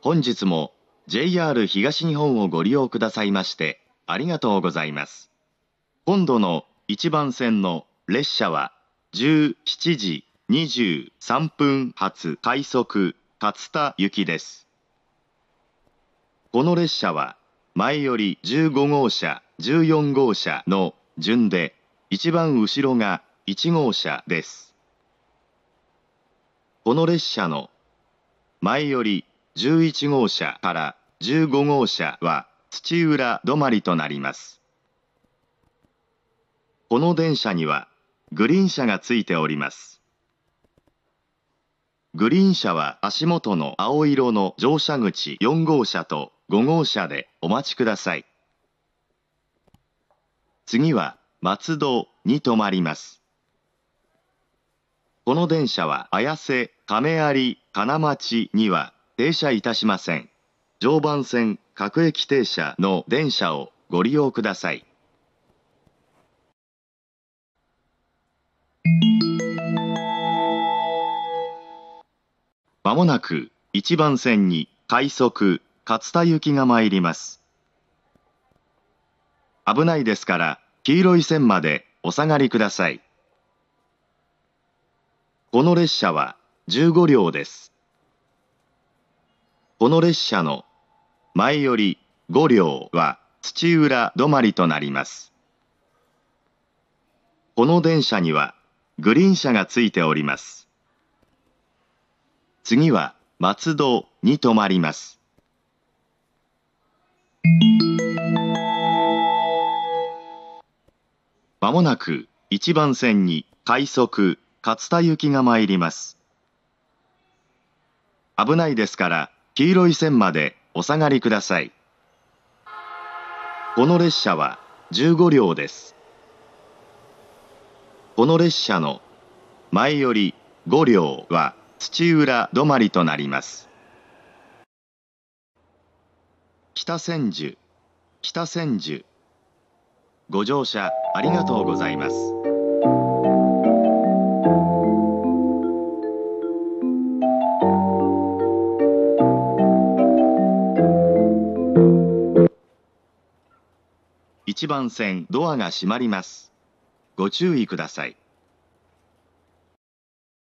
本日も JR 東日本をご利用くださいましてありがとうございます。本土の一番線の列車は17時23分発快速勝田行きです。この列車は前より15号車、14号車の順で一番後ろが1号車です。この列車の前より11号車から15号車は土浦止まりとなります。この電車にはグリーン車がついております。グリーン車は足元の青色の乗車口4号車と5号車でお待ちください。次は松戸に止まります。この電車は綾瀬、亀有、金町には停車いたしません。常磐線各駅停車の電車をご利用ください。まもなく1番線に快速勝田行きが参ります。危ないですから黄色い線までお下がりください。この列車は15両です。この列車の前より5両は土浦止まりとなります。この電車にはグリーン車がついております。次は松戸に止まります。まもなく1番線に快速勝田行きが参ります。危ないですから黄色い線までお下がりください。この列車は15両です。この列車の前より5両は土浦止まりとなります。北千住、北千住。ご乗車ありがとうございます。1番線ドアが閉まります。ご注意ください。